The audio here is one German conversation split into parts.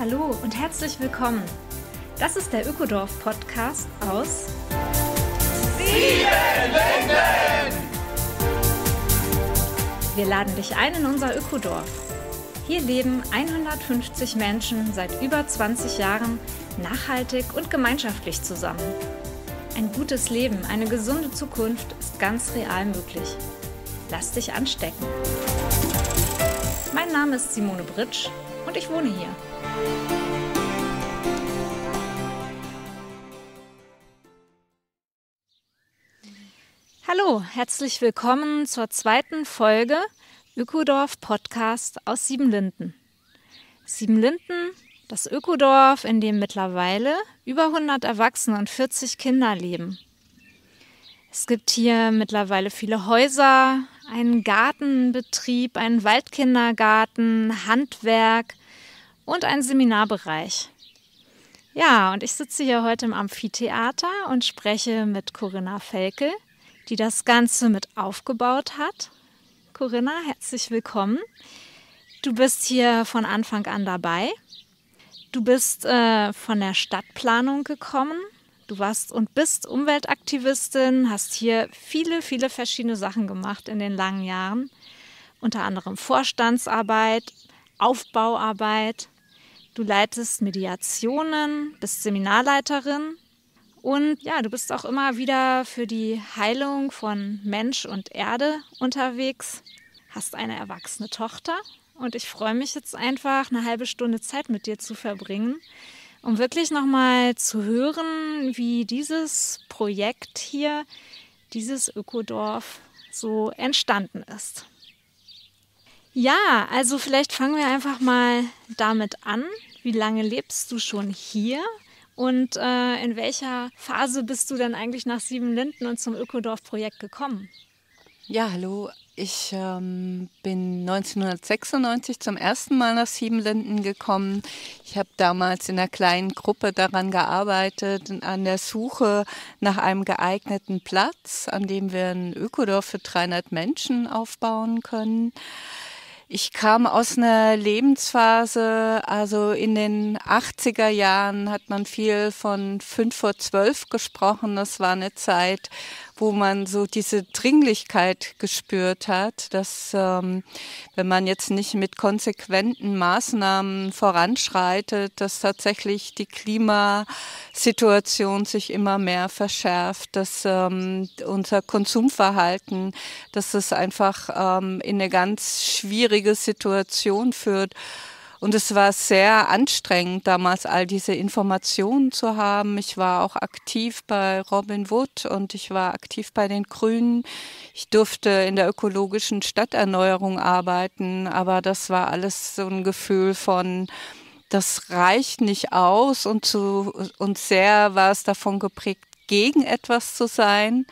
Hallo und herzlich willkommen. Das ist der Ökodorf-Podcast aus Sieben Linden. Wir laden dich ein in unser Ökodorf. Hier leben 150 Menschen seit über 20 Jahren nachhaltig und gemeinschaftlich zusammen. Ein gutes Leben, eine gesunde Zukunft ist ganz real möglich. Lass dich anstecken. Mein Name ist Simone Britsch und ich wohne hier. Hallo, herzlich willkommen zur zweiten Folge Ökodorf Podcast aus Siebenlinden. Siebenlinden, das Ökodorf, in dem mittlerweile über 100 Erwachsene und 40 Kinder leben. Es gibt hier mittlerweile viele Häuser, einen Gartenbetrieb, einen Waldkindergarten, Handwerk, und ein Seminarbereich. Ja, und ich sitze hier heute im Amphitheater und spreche mit Corinna Felkel, die das Ganze mit aufgebaut hat. Corinna, herzlich willkommen. Du bist hier von Anfang an dabei. Du bist äh, von der Stadtplanung gekommen. Du warst und bist Umweltaktivistin, hast hier viele, viele verschiedene Sachen gemacht in den langen Jahren. Unter anderem Vorstandsarbeit, Aufbauarbeit, Du leitest Mediationen, bist Seminarleiterin und ja, du bist auch immer wieder für die Heilung von Mensch und Erde unterwegs, hast eine erwachsene Tochter und ich freue mich jetzt einfach, eine halbe Stunde Zeit mit dir zu verbringen, um wirklich nochmal zu hören, wie dieses Projekt hier, dieses Ökodorf so entstanden ist. Ja, also vielleicht fangen wir einfach mal damit an. Wie lange lebst du schon hier? Und äh, in welcher Phase bist du denn eigentlich nach Siebenlinden und zum Ökodorf-Projekt gekommen? Ja, hallo. Ich ähm, bin 1996 zum ersten Mal nach Siebenlinden gekommen. Ich habe damals in einer kleinen Gruppe daran gearbeitet, an der Suche nach einem geeigneten Platz, an dem wir ein Ökodorf für 300 Menschen aufbauen können. Ich kam aus einer Lebensphase, also in den 80er Jahren hat man viel von 5 vor 12 gesprochen. Das war eine Zeit, wo man so diese Dringlichkeit gespürt hat, dass ähm, wenn man jetzt nicht mit konsequenten Maßnahmen voranschreitet, dass tatsächlich die Klimasituation sich immer mehr verschärft, dass ähm, unser Konsumverhalten, dass es einfach ähm, in eine ganz schwierige Situation führt. Und es war sehr anstrengend, damals all diese Informationen zu haben. Ich war auch aktiv bei Robin Wood und ich war aktiv bei den Grünen. Ich durfte in der ökologischen Stadterneuerung arbeiten, aber das war alles so ein Gefühl von, das reicht nicht aus und, zu, und sehr war es davon geprägt, gegen etwas zu sein.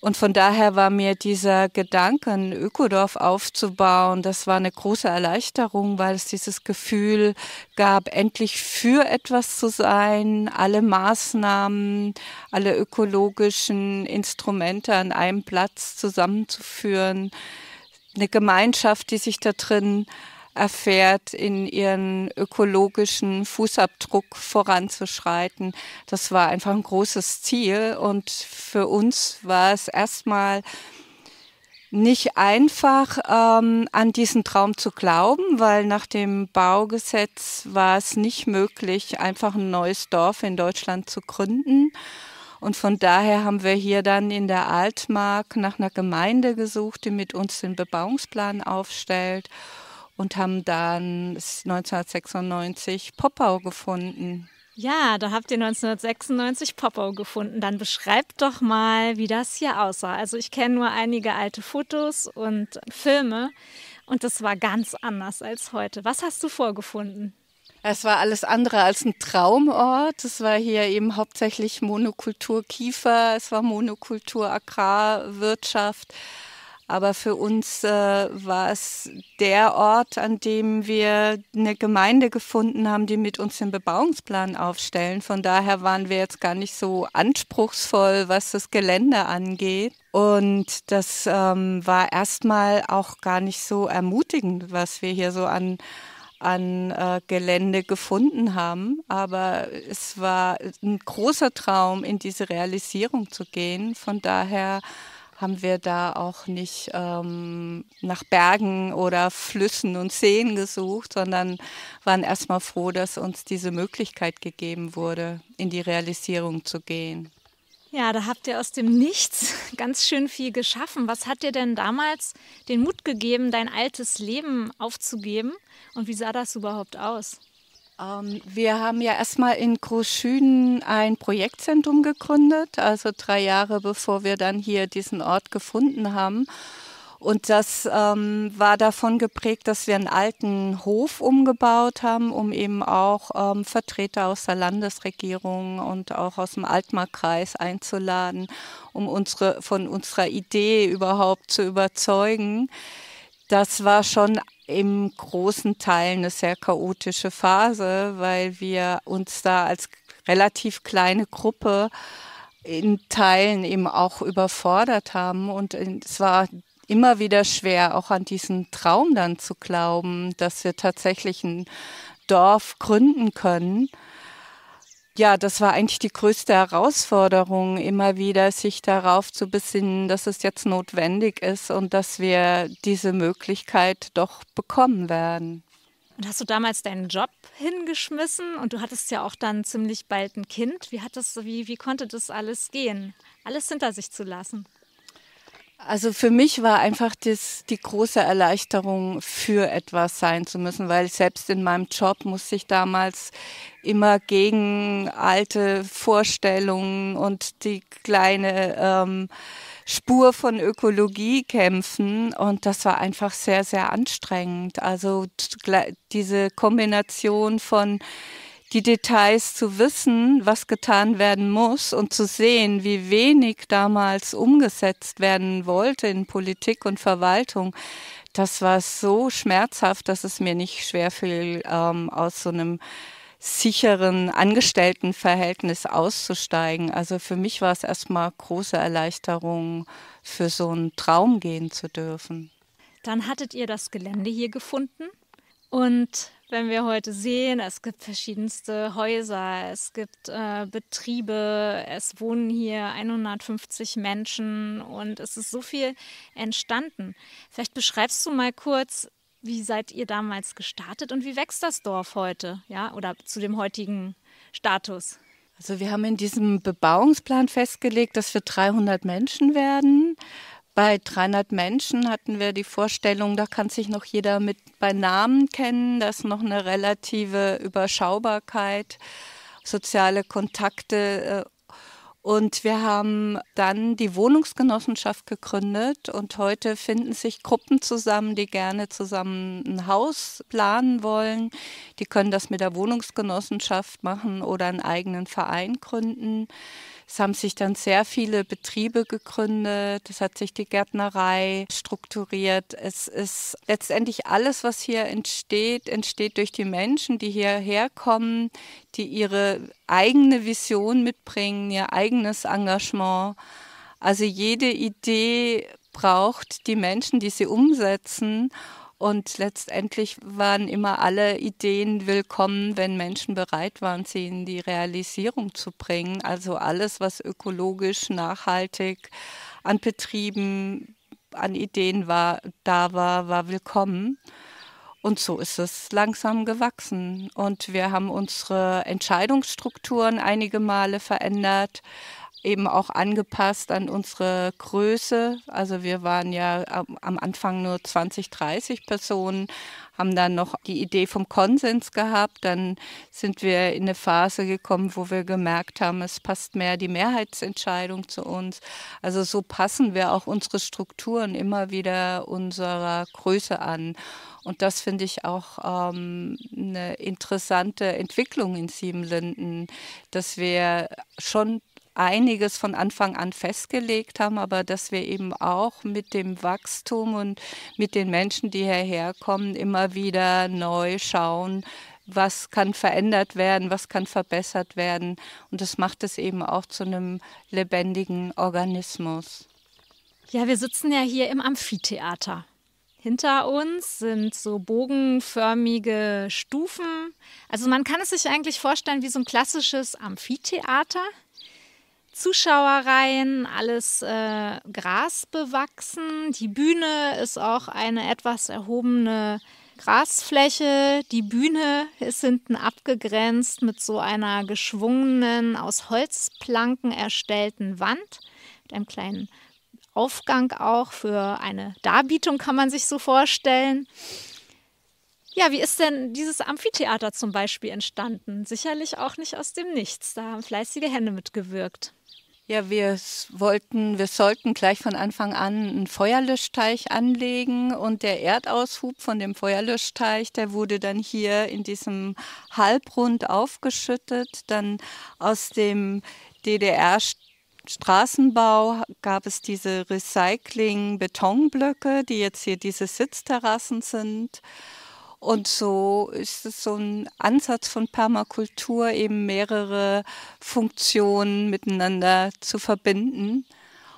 Und von daher war mir dieser Gedanke, ein Ökodorf aufzubauen, das war eine große Erleichterung, weil es dieses Gefühl gab, endlich für etwas zu sein, alle Maßnahmen, alle ökologischen Instrumente an einem Platz zusammenzuführen, eine Gemeinschaft, die sich da drin erfährt, in ihren ökologischen Fußabdruck voranzuschreiten. Das war einfach ein großes Ziel und für uns war es erstmal nicht einfach, ähm, an diesen Traum zu glauben, weil nach dem Baugesetz war es nicht möglich, einfach ein neues Dorf in Deutschland zu gründen. Und von daher haben wir hier dann in der Altmark nach einer Gemeinde gesucht, die mit uns den Bebauungsplan aufstellt und haben dann 1996 Poppau gefunden. Ja, da habt ihr 1996 Poppau gefunden. Dann beschreibt doch mal, wie das hier aussah. Also ich kenne nur einige alte Fotos und Filme und das war ganz anders als heute. Was hast du vorgefunden? Es war alles andere als ein Traumort. Es war hier eben hauptsächlich Monokultur Kiefer, es war Monokultur Agrarwirtschaft. Aber für uns äh, war es der Ort, an dem wir eine Gemeinde gefunden haben, die mit uns den Bebauungsplan aufstellen. Von daher waren wir jetzt gar nicht so anspruchsvoll, was das Gelände angeht. Und das ähm, war erstmal auch gar nicht so ermutigend, was wir hier so an an äh, Gelände gefunden haben. Aber es war ein großer Traum, in diese Realisierung zu gehen. Von daher haben wir da auch nicht ähm, nach Bergen oder Flüssen und Seen gesucht, sondern waren erstmal froh, dass uns diese Möglichkeit gegeben wurde, in die Realisierung zu gehen. Ja, da habt ihr aus dem Nichts ganz schön viel geschaffen. Was hat dir denn damals den Mut gegeben, dein altes Leben aufzugeben? Und wie sah das überhaupt aus? Ähm, wir haben ja erstmal in Großschünen ein Projektzentrum gegründet, also drei Jahre bevor wir dann hier diesen Ort gefunden haben. Und das ähm, war davon geprägt, dass wir einen alten Hof umgebaut haben, um eben auch ähm, Vertreter aus der Landesregierung und auch aus dem Altmarkkreis einzuladen, um unsere, von unserer Idee überhaupt zu überzeugen. Das war schon im großen Teil eine sehr chaotische Phase, weil wir uns da als relativ kleine Gruppe in Teilen eben auch überfordert haben. Und es war immer wieder schwer, auch an diesen Traum dann zu glauben, dass wir tatsächlich ein Dorf gründen können ja, das war eigentlich die größte Herausforderung, immer wieder sich darauf zu besinnen, dass es jetzt notwendig ist und dass wir diese Möglichkeit doch bekommen werden. Und hast du damals deinen Job hingeschmissen und du hattest ja auch dann ziemlich bald ein Kind. Wie, hat das, wie, wie konnte das alles gehen, alles hinter sich zu lassen? Also für mich war einfach das, die große Erleichterung, für etwas sein zu müssen, weil selbst in meinem Job musste ich damals immer gegen alte Vorstellungen und die kleine ähm, Spur von Ökologie kämpfen. Und das war einfach sehr, sehr anstrengend. Also diese Kombination von die Details zu wissen, was getan werden muss und zu sehen, wie wenig damals umgesetzt werden wollte in Politik und Verwaltung, das war so schmerzhaft, dass es mir nicht schwer fiel, ähm, aus so einem sicheren Angestelltenverhältnis auszusteigen. Also für mich war es erstmal große Erleichterung, für so einen Traum gehen zu dürfen. Dann hattet ihr das Gelände hier gefunden und wenn wir heute sehen, es gibt verschiedenste Häuser, es gibt äh, Betriebe, es wohnen hier 150 Menschen und es ist so viel entstanden. Vielleicht beschreibst du mal kurz, wie seid ihr damals gestartet und wie wächst das Dorf heute, ja, oder zu dem heutigen Status? Also wir haben in diesem Bebauungsplan festgelegt, dass wir 300 Menschen werden. Bei 300 Menschen hatten wir die Vorstellung, da kann sich noch jeder mit bei Namen kennen, das ist noch eine relative Überschaubarkeit, soziale Kontakte. Äh, und wir haben dann die Wohnungsgenossenschaft gegründet und heute finden sich Gruppen zusammen, die gerne zusammen ein Haus planen wollen. Die können das mit der Wohnungsgenossenschaft machen oder einen eigenen Verein gründen. Es haben sich dann sehr viele Betriebe gegründet, es hat sich die Gärtnerei strukturiert. Es ist letztendlich alles, was hier entsteht, entsteht durch die Menschen, die hierher kommen, die ihre eigene Vision mitbringen, ihr eigenes Engagement. Also jede Idee braucht die Menschen, die sie umsetzen. Und letztendlich waren immer alle Ideen willkommen, wenn Menschen bereit waren, sie in die Realisierung zu bringen. Also alles, was ökologisch, nachhaltig an Betrieben, an Ideen war, da war, war willkommen. Und so ist es langsam gewachsen. Und wir haben unsere Entscheidungsstrukturen einige Male verändert eben auch angepasst an unsere Größe. Also wir waren ja am Anfang nur 20, 30 Personen, haben dann noch die Idee vom Konsens gehabt. Dann sind wir in eine Phase gekommen, wo wir gemerkt haben, es passt mehr die Mehrheitsentscheidung zu uns. Also so passen wir auch unsere Strukturen immer wieder unserer Größe an. Und das finde ich auch ähm, eine interessante Entwicklung in Siebenlinden, dass wir schon einiges von Anfang an festgelegt haben, aber dass wir eben auch mit dem Wachstum und mit den Menschen, die hierher kommen, immer wieder neu schauen, was kann verändert werden, was kann verbessert werden. Und das macht es eben auch zu einem lebendigen Organismus. Ja, wir sitzen ja hier im Amphitheater. Hinter uns sind so bogenförmige Stufen. Also man kann es sich eigentlich vorstellen wie so ein klassisches Amphitheater. Zuschauerreihen, alles äh, Gras bewachsen. Die Bühne ist auch eine etwas erhobene Grasfläche. Die Bühne ist hinten abgegrenzt mit so einer geschwungenen, aus Holzplanken erstellten Wand, mit einem kleinen Aufgang auch für eine Darbietung, kann man sich so vorstellen. Ja, wie ist denn dieses Amphitheater zum Beispiel entstanden? Sicherlich auch nicht aus dem Nichts. Da haben fleißige Hände mitgewirkt. Ja, wir wollten, wir sollten gleich von Anfang an einen Feuerlöschteich anlegen und der Erdaushub von dem Feuerlöschteich, der wurde dann hier in diesem Halbrund aufgeschüttet. Dann aus dem DDR Straßenbau gab es diese Recycling-Betonblöcke, die jetzt hier diese Sitzterrassen sind. Und so ist es so ein Ansatz von Permakultur, eben mehrere Funktionen miteinander zu verbinden.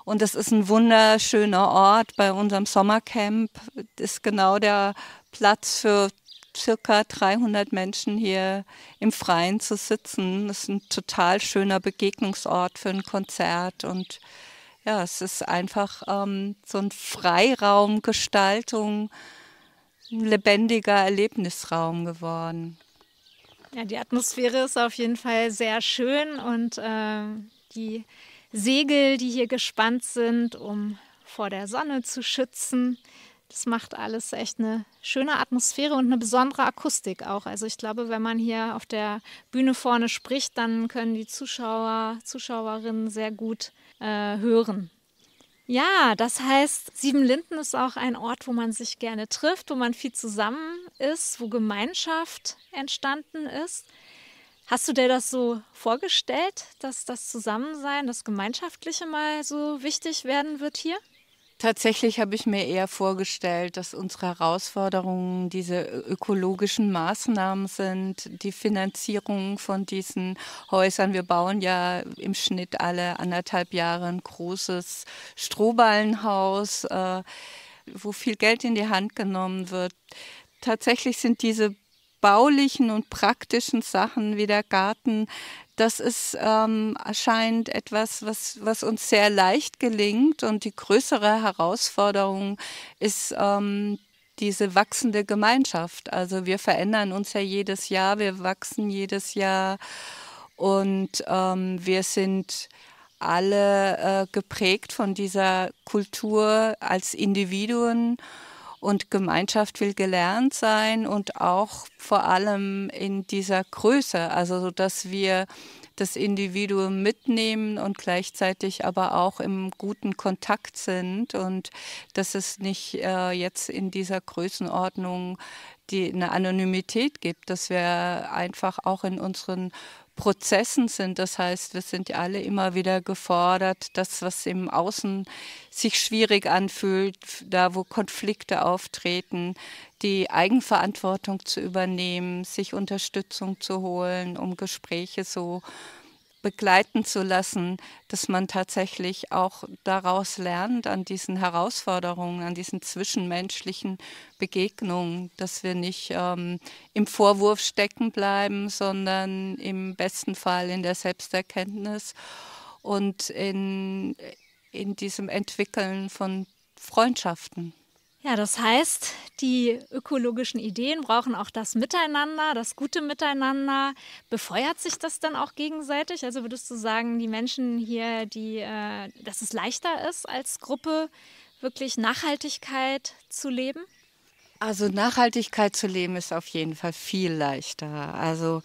Und das ist ein wunderschöner Ort. Bei unserem Sommercamp ist genau der Platz für circa 300 Menschen hier im Freien zu sitzen. Das ist ein total schöner Begegnungsort für ein Konzert und ja, es ist einfach ähm, so ein Freiraumgestaltung ein lebendiger Erlebnisraum geworden. Ja, die Atmosphäre ist auf jeden Fall sehr schön und äh, die Segel, die hier gespannt sind, um vor der Sonne zu schützen, das macht alles echt eine schöne Atmosphäre und eine besondere Akustik auch. Also ich glaube, wenn man hier auf der Bühne vorne spricht, dann können die Zuschauer, Zuschauerinnen sehr gut äh, hören, ja, das heißt, Siebenlinden ist auch ein Ort, wo man sich gerne trifft, wo man viel zusammen ist, wo Gemeinschaft entstanden ist. Hast du dir das so vorgestellt, dass das Zusammensein, das Gemeinschaftliche mal so wichtig werden wird hier? Tatsächlich habe ich mir eher vorgestellt, dass unsere Herausforderungen diese ökologischen Maßnahmen sind, die Finanzierung von diesen Häusern. Wir bauen ja im Schnitt alle anderthalb Jahre ein großes Strohballenhaus, äh, wo viel Geld in die Hand genommen wird. Tatsächlich sind diese baulichen und praktischen Sachen wie der Garten das ist ähm, erscheint etwas, was, was uns sehr leicht gelingt. Und die größere Herausforderung ist ähm, diese wachsende Gemeinschaft. Also wir verändern uns ja jedes Jahr, wir wachsen jedes Jahr und ähm, wir sind alle äh, geprägt von dieser Kultur als Individuen und Gemeinschaft will gelernt sein und auch vor allem in dieser Größe, also so dass wir das Individuum mitnehmen und gleichzeitig aber auch im guten Kontakt sind und dass es nicht äh, jetzt in dieser Größenordnung die, eine Anonymität gibt, dass wir einfach auch in unseren Prozessen sind. Das heißt, wir sind ja alle immer wieder gefordert, das, was im Außen sich schwierig anfühlt, da wo Konflikte auftreten, die Eigenverantwortung zu übernehmen, sich Unterstützung zu holen, um Gespräche so äh, begleiten zu lassen, dass man tatsächlich auch daraus lernt, an diesen Herausforderungen, an diesen zwischenmenschlichen Begegnungen, dass wir nicht ähm, im Vorwurf stecken bleiben, sondern im besten Fall in der Selbsterkenntnis und in, in diesem Entwickeln von Freundschaften. Ja, das heißt, die ökologischen Ideen brauchen auch das Miteinander, das gute Miteinander. Befeuert sich das dann auch gegenseitig? Also würdest du sagen, die Menschen hier, die, äh, dass es leichter ist, als Gruppe wirklich Nachhaltigkeit zu leben? Also Nachhaltigkeit zu leben ist auf jeden Fall viel leichter. Also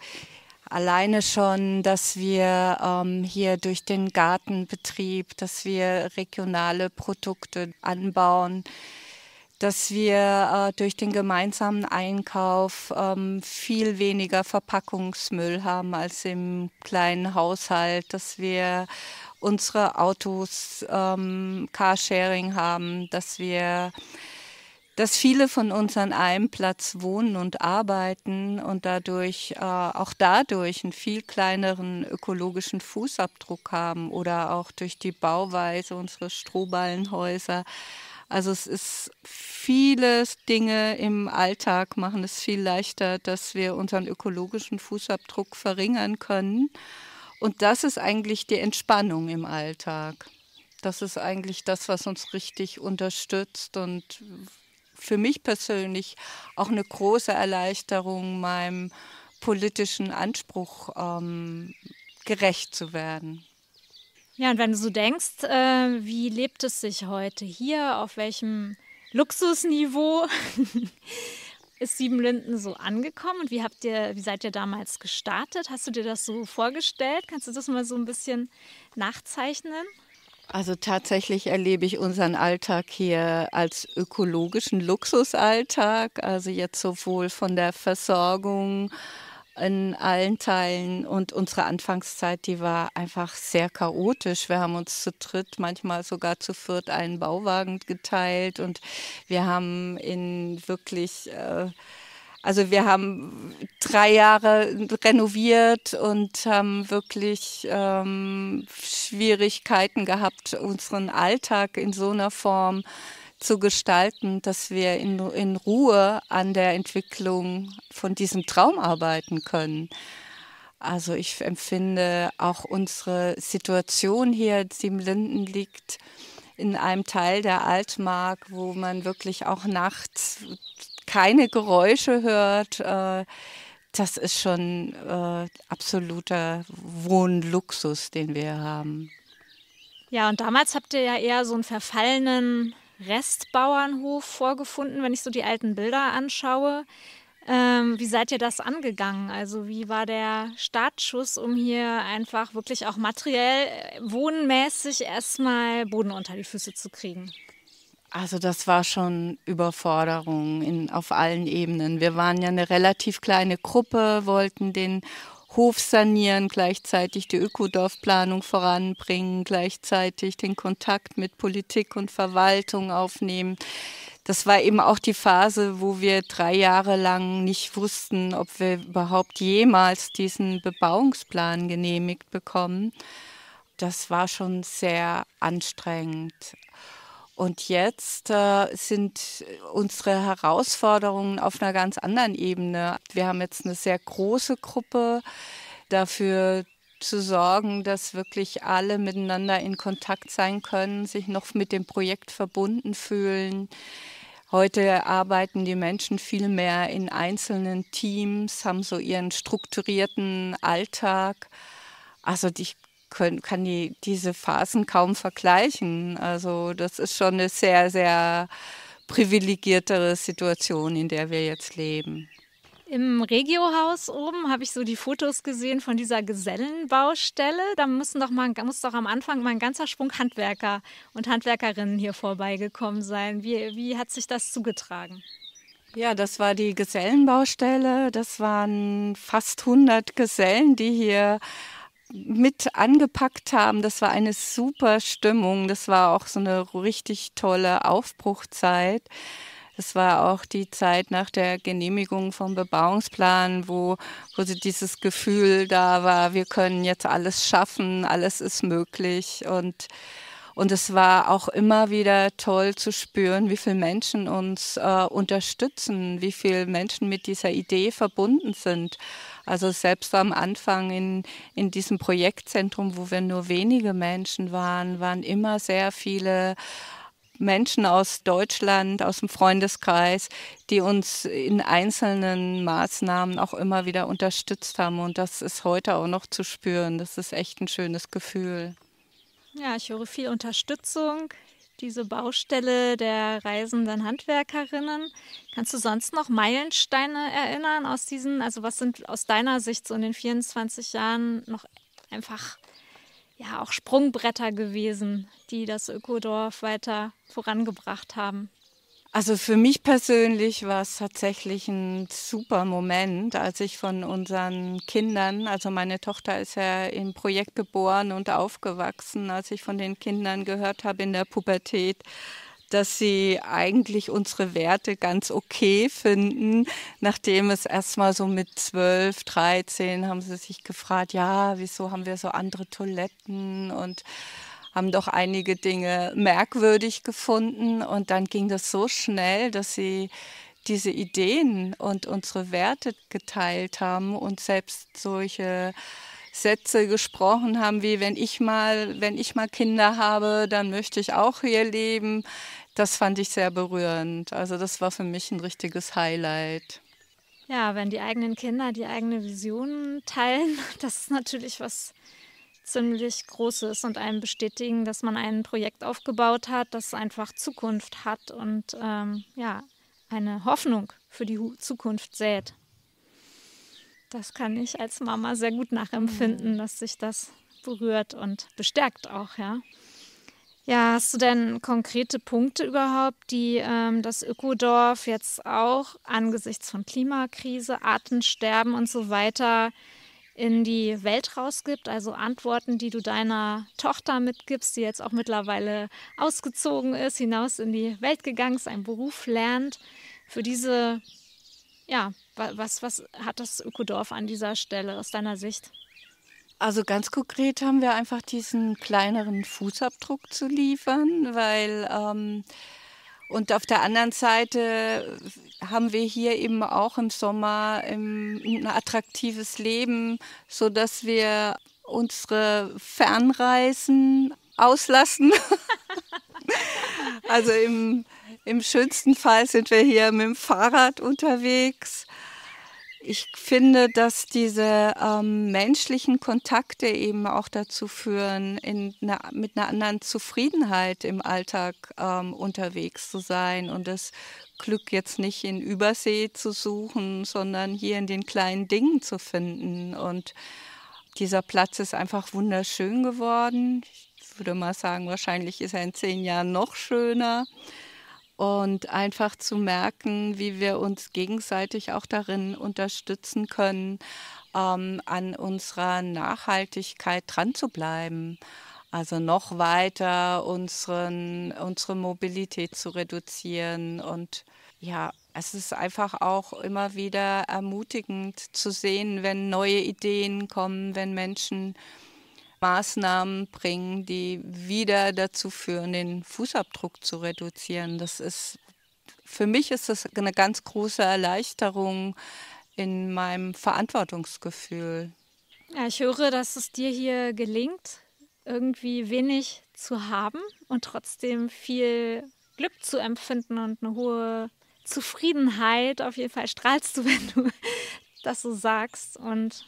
Alleine schon, dass wir ähm, hier durch den Gartenbetrieb, dass wir regionale Produkte anbauen, dass wir äh, durch den gemeinsamen Einkauf ähm, viel weniger Verpackungsmüll haben als im kleinen Haushalt, dass wir unsere Autos ähm, Carsharing haben, dass wir dass viele von uns an einem Platz wohnen und arbeiten und dadurch äh, auch dadurch einen viel kleineren ökologischen Fußabdruck haben oder auch durch die Bauweise unserer Strohballenhäuser also es ist viele Dinge im Alltag machen es viel leichter, dass wir unseren ökologischen Fußabdruck verringern können. Und das ist eigentlich die Entspannung im Alltag. Das ist eigentlich das, was uns richtig unterstützt und für mich persönlich auch eine große Erleichterung, meinem politischen Anspruch ähm, gerecht zu werden. Ja, und wenn du so denkst, äh, wie lebt es sich heute hier? Auf welchem Luxusniveau ist Siebenlinden so angekommen? Und wie habt ihr, wie seid ihr damals gestartet? Hast du dir das so vorgestellt? Kannst du das mal so ein bisschen nachzeichnen? Also tatsächlich erlebe ich unseren Alltag hier als ökologischen Luxusalltag, also jetzt sowohl von der Versorgung in allen Teilen und unsere Anfangszeit, die war einfach sehr chaotisch. Wir haben uns zu dritt, manchmal sogar zu viert einen Bauwagen geteilt und wir haben in wirklich äh, also wir haben drei Jahre renoviert und haben wirklich ähm, Schwierigkeiten gehabt, unseren Alltag in so einer Form zu gestalten, dass wir in, in Ruhe an der Entwicklung von diesem Traum arbeiten können. Also ich empfinde auch unsere Situation hier, die im Linden liegt, in einem Teil der Altmark, wo man wirklich auch nachts keine Geräusche hört. Äh, das ist schon äh, absoluter Wohnluxus, den wir haben. Ja, und damals habt ihr ja eher so einen verfallenen Restbauernhof vorgefunden, wenn ich so die alten Bilder anschaue. Ähm, wie seid ihr das angegangen? Also wie war der Startschuss, um hier einfach wirklich auch materiell, äh, wohnmäßig erstmal Boden unter die Füße zu kriegen? Also das war schon Überforderung in, auf allen Ebenen. Wir waren ja eine relativ kleine Gruppe, wollten den Hof sanieren, gleichzeitig die Ökodorfplanung voranbringen, gleichzeitig den Kontakt mit Politik und Verwaltung aufnehmen. Das war eben auch die Phase, wo wir drei Jahre lang nicht wussten, ob wir überhaupt jemals diesen Bebauungsplan genehmigt bekommen. Das war schon sehr anstrengend. Und jetzt äh, sind unsere Herausforderungen auf einer ganz anderen Ebene. Wir haben jetzt eine sehr große Gruppe dafür zu sorgen, dass wirklich alle miteinander in Kontakt sein können, sich noch mit dem Projekt verbunden fühlen. Heute arbeiten die Menschen viel mehr in einzelnen Teams, haben so ihren strukturierten Alltag. Also ich können, kann die, diese Phasen kaum vergleichen. Also das ist schon eine sehr, sehr privilegiertere Situation, in der wir jetzt leben. Im Regiohaus oben habe ich so die Fotos gesehen von dieser Gesellenbaustelle. Da müssen doch mal, muss doch am Anfang mal ein ganzer Schwung Handwerker und Handwerkerinnen hier vorbeigekommen sein. Wie, wie hat sich das zugetragen? Ja, das war die Gesellenbaustelle. Das waren fast 100 Gesellen, die hier mit angepackt haben. Das war eine super Stimmung. Das war auch so eine richtig tolle Aufbruchzeit. Das war auch die Zeit nach der Genehmigung vom Bebauungsplan, wo, wo dieses Gefühl da war, wir können jetzt alles schaffen, alles ist möglich. Und, und es war auch immer wieder toll zu spüren, wie viele Menschen uns äh, unterstützen, wie viele Menschen mit dieser Idee verbunden sind. Also selbst am Anfang in, in diesem Projektzentrum, wo wir nur wenige Menschen waren, waren immer sehr viele Menschen aus Deutschland, aus dem Freundeskreis, die uns in einzelnen Maßnahmen auch immer wieder unterstützt haben. Und das ist heute auch noch zu spüren. Das ist echt ein schönes Gefühl. Ja, ich höre viel Unterstützung, diese Baustelle der reisenden Handwerkerinnen. Kannst du sonst noch Meilensteine erinnern aus diesen, also was sind aus deiner Sicht so in den 24 Jahren noch einfach ja auch Sprungbretter gewesen, die das Ökodorf weiter vorangebracht haben? Also für mich persönlich war es tatsächlich ein super Moment, als ich von unseren Kindern, also meine Tochter ist ja im Projekt geboren und aufgewachsen, als ich von den Kindern gehört habe in der Pubertät, dass sie eigentlich unsere Werte ganz okay finden, nachdem es erstmal so mit 12, 13 haben sie sich gefragt, ja, wieso haben wir so andere Toiletten und haben doch einige Dinge merkwürdig gefunden. Und dann ging das so schnell, dass sie diese Ideen und unsere Werte geteilt haben und selbst solche Sätze gesprochen haben, wie wenn ich mal, wenn ich mal Kinder habe, dann möchte ich auch hier leben. Das fand ich sehr berührend. Also das war für mich ein richtiges Highlight. Ja, wenn die eigenen Kinder die eigene Vision teilen, das ist natürlich was ziemlich groß ist und einem bestätigen, dass man ein Projekt aufgebaut hat, das einfach Zukunft hat und ähm, ja, eine Hoffnung für die Zukunft sät. Das kann ich als Mama sehr gut nachempfinden, mhm. dass sich das berührt und bestärkt auch, ja. Ja, hast du denn konkrete Punkte überhaupt, die ähm, das Ökodorf jetzt auch angesichts von Klimakrise, Artensterben und so weiter in die Welt rausgibt, also Antworten, die du deiner Tochter mitgibst, die jetzt auch mittlerweile ausgezogen ist, hinaus in die Welt gegangen ist, einen Beruf lernt. Für diese, ja, was, was hat das Ökodorf an dieser Stelle aus deiner Sicht? Also ganz konkret haben wir einfach diesen kleineren Fußabdruck zu liefern, weil ähm, und auf der anderen Seite äh, haben wir hier eben auch im Sommer ähm, ein attraktives Leben, so dass wir unsere Fernreisen auslassen. also im, im schönsten Fall sind wir hier mit dem Fahrrad unterwegs ich finde, dass diese ähm, menschlichen Kontakte eben auch dazu führen, eine, mit einer anderen Zufriedenheit im Alltag ähm, unterwegs zu sein und das Glück jetzt nicht in Übersee zu suchen, sondern hier in den kleinen Dingen zu finden. Und dieser Platz ist einfach wunderschön geworden. Ich würde mal sagen, wahrscheinlich ist er in zehn Jahren noch schöner und einfach zu merken, wie wir uns gegenseitig auch darin unterstützen können, ähm, an unserer Nachhaltigkeit dran zu bleiben. Also noch weiter unseren, unsere Mobilität zu reduzieren. Und ja, es ist einfach auch immer wieder ermutigend zu sehen, wenn neue Ideen kommen, wenn Menschen Maßnahmen bringen, die wieder dazu führen, den Fußabdruck zu reduzieren. Das ist für mich ist das eine ganz große Erleichterung in meinem Verantwortungsgefühl. Ja, ich höre, dass es dir hier gelingt, irgendwie wenig zu haben und trotzdem viel Glück zu empfinden und eine hohe Zufriedenheit. Auf jeden Fall strahlst du, wenn du das so sagst. Und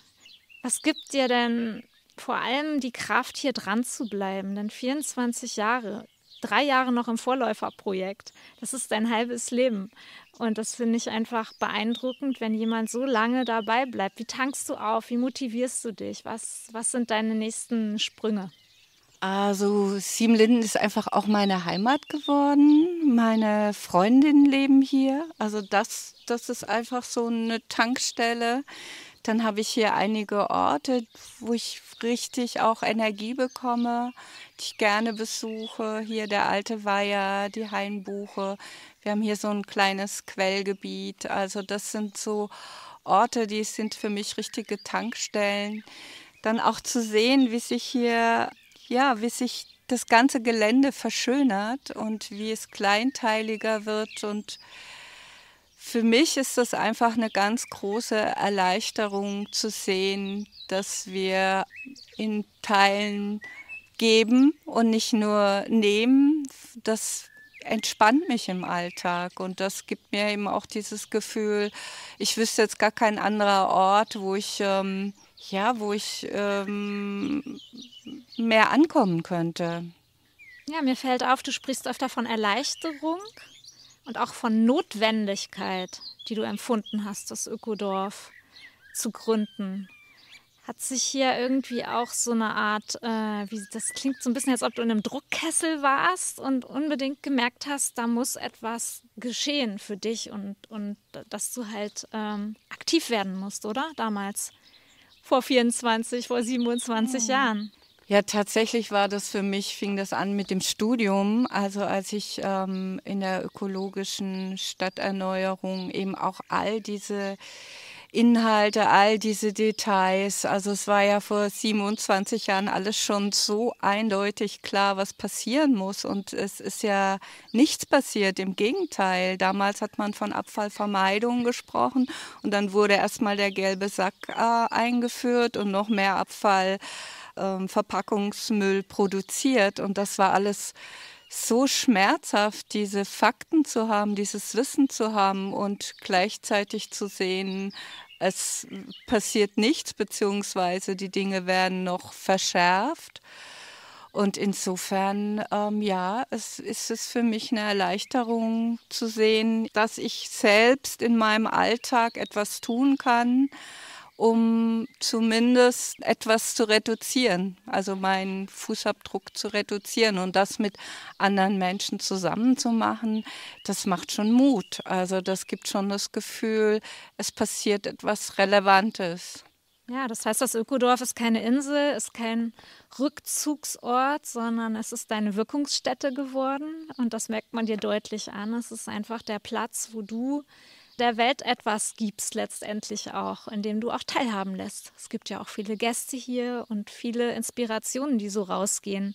was gibt dir denn vor allem die Kraft, hier dran zu bleiben. Denn 24 Jahre, drei Jahre noch im Vorläuferprojekt, das ist dein halbes Leben. Und das finde ich einfach beeindruckend, wenn jemand so lange dabei bleibt. Wie tankst du auf? Wie motivierst du dich? Was, was sind deine nächsten Sprünge? Also Siebenlinden ist einfach auch meine Heimat geworden. Meine Freundinnen leben hier. Also das, das ist einfach so eine Tankstelle. Dann habe ich hier einige Orte, wo ich richtig auch Energie bekomme, die ich gerne besuche. Hier der alte Weiher, die Hainbuche. Wir haben hier so ein kleines Quellgebiet. Also das sind so Orte, die sind für mich richtige Tankstellen. Dann auch zu sehen, wie sich hier, ja, wie sich das ganze Gelände verschönert und wie es kleinteiliger wird und für mich ist das einfach eine ganz große Erleichterung zu sehen, dass wir in Teilen geben und nicht nur nehmen. Das entspannt mich im Alltag und das gibt mir eben auch dieses Gefühl, ich wüsste jetzt gar kein anderer Ort, wo ich ähm, ja, wo ich ähm, mehr ankommen könnte. Ja, mir fällt auf, du sprichst öfter von Erleichterung und auch von Notwendigkeit, die du empfunden hast, das Ökodorf zu gründen. Hat sich hier irgendwie auch so eine Art, äh, wie das klingt so ein bisschen, als ob du in einem Druckkessel warst und unbedingt gemerkt hast, da muss etwas geschehen für dich und, und dass du halt ähm, aktiv werden musst, oder? Damals, vor 24, vor 27 mhm. Jahren. Ja, tatsächlich war das für mich, fing das an mit dem Studium. Also als ich ähm, in der ökologischen Stadterneuerung eben auch all diese Inhalte, all diese Details. Also es war ja vor 27 Jahren alles schon so eindeutig klar, was passieren muss. Und es ist ja nichts passiert. Im Gegenteil, damals hat man von Abfallvermeidung gesprochen und dann wurde erstmal der gelbe Sack äh, eingeführt und noch mehr Abfall ähm, Verpackungsmüll produziert. Und das war alles so schmerzhaft, diese Fakten zu haben, dieses Wissen zu haben und gleichzeitig zu sehen, es passiert nichts, beziehungsweise die Dinge werden noch verschärft. Und insofern, ähm, ja, es ist es für mich eine Erleichterung zu sehen, dass ich selbst in meinem Alltag etwas tun kann um zumindest etwas zu reduzieren, also meinen Fußabdruck zu reduzieren und das mit anderen Menschen zusammenzumachen, das macht schon Mut. Also das gibt schon das Gefühl, es passiert etwas Relevantes. Ja, das heißt, das Ökodorf ist keine Insel, ist kein Rückzugsort, sondern es ist deine Wirkungsstätte geworden. Und das merkt man dir deutlich an. Es ist einfach der Platz, wo du der Welt etwas gibst letztendlich auch, indem du auch teilhaben lässt. Es gibt ja auch viele Gäste hier und viele Inspirationen, die so rausgehen.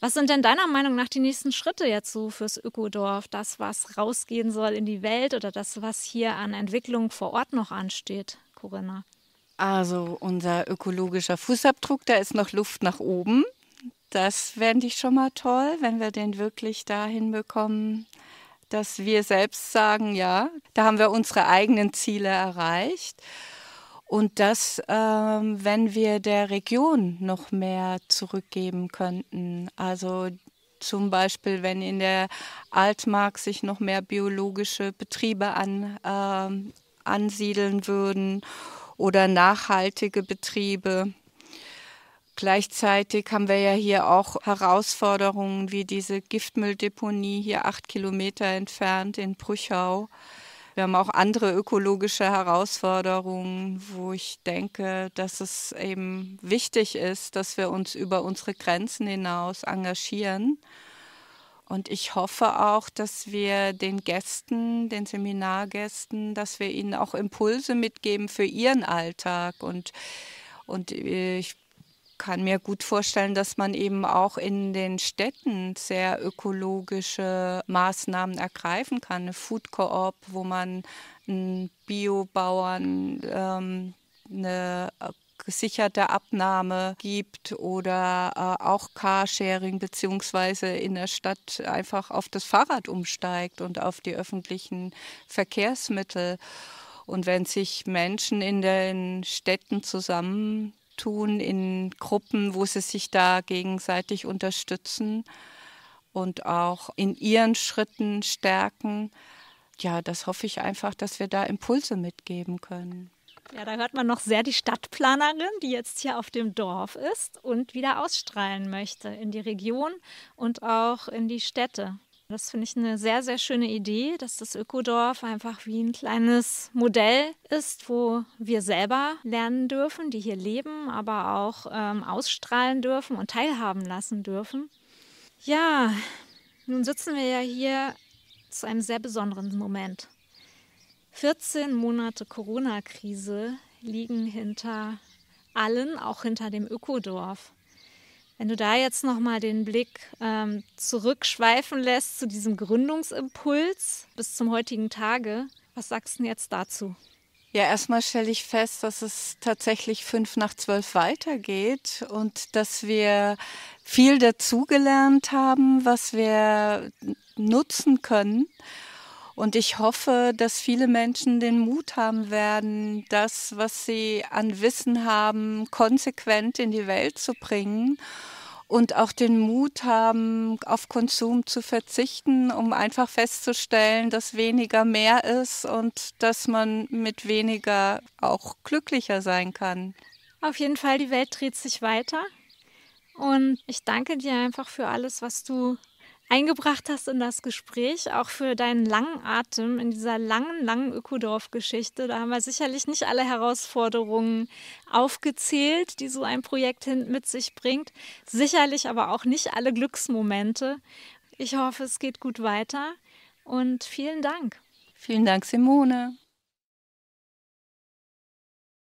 Was sind denn deiner Meinung nach die nächsten Schritte jetzt so fürs Ökodorf? Das, was rausgehen soll in die Welt oder das, was hier an Entwicklung vor Ort noch ansteht, Corinna? Also unser ökologischer Fußabdruck, da ist noch Luft nach oben. Das fände ich schon mal toll, wenn wir den wirklich dahin bekommen, dass wir selbst sagen, ja, da haben wir unsere eigenen Ziele erreicht. Und das, ähm, wenn wir der Region noch mehr zurückgeben könnten. Also zum Beispiel, wenn in der Altmark sich noch mehr biologische Betriebe an, ähm, ansiedeln würden oder nachhaltige Betriebe. Gleichzeitig haben wir ja hier auch Herausforderungen wie diese Giftmülldeponie hier acht Kilometer entfernt in Brüchau. Wir haben auch andere ökologische Herausforderungen, wo ich denke, dass es eben wichtig ist, dass wir uns über unsere Grenzen hinaus engagieren. Und ich hoffe auch, dass wir den Gästen, den Seminargästen, dass wir ihnen auch Impulse mitgeben für ihren Alltag. Und, und äh, ich kann mir gut vorstellen, dass man eben auch in den Städten sehr ökologische Maßnahmen ergreifen kann. Eine Food Coop, wo man Biobauern ähm, eine gesicherte Abnahme gibt oder äh, auch Carsharing beziehungsweise in der Stadt einfach auf das Fahrrad umsteigt und auf die öffentlichen Verkehrsmittel. Und wenn sich Menschen in den Städten zusammen tun in Gruppen, wo sie sich da gegenseitig unterstützen und auch in ihren Schritten stärken. Ja, das hoffe ich einfach, dass wir da Impulse mitgeben können. Ja, da hört man noch sehr die Stadtplanerin, die jetzt hier auf dem Dorf ist und wieder ausstrahlen möchte in die Region und auch in die Städte. Das finde ich eine sehr, sehr schöne Idee, dass das Ökodorf einfach wie ein kleines Modell ist, wo wir selber lernen dürfen, die hier leben, aber auch ähm, ausstrahlen dürfen und teilhaben lassen dürfen. Ja, nun sitzen wir ja hier zu einem sehr besonderen Moment. 14 Monate Corona-Krise liegen hinter allen, auch hinter dem Ökodorf. Wenn du da jetzt nochmal den Blick ähm, zurückschweifen lässt zu diesem Gründungsimpuls bis zum heutigen Tage, was sagst du denn jetzt dazu? Ja, erstmal stelle ich fest, dass es tatsächlich fünf nach zwölf weitergeht und dass wir viel dazugelernt haben, was wir nutzen können. Und ich hoffe, dass viele Menschen den Mut haben werden, das, was sie an Wissen haben, konsequent in die Welt zu bringen und auch den Mut haben, auf Konsum zu verzichten, um einfach festzustellen, dass weniger mehr ist und dass man mit weniger auch glücklicher sein kann. Auf jeden Fall, die Welt dreht sich weiter. Und ich danke dir einfach für alles, was du eingebracht hast in das Gespräch, auch für deinen langen Atem in dieser langen, langen Ökodorf-Geschichte. Da haben wir sicherlich nicht alle Herausforderungen aufgezählt, die so ein Projekt mit sich bringt. Sicherlich aber auch nicht alle Glücksmomente. Ich hoffe, es geht gut weiter und vielen Dank. Vielen Dank, Simone.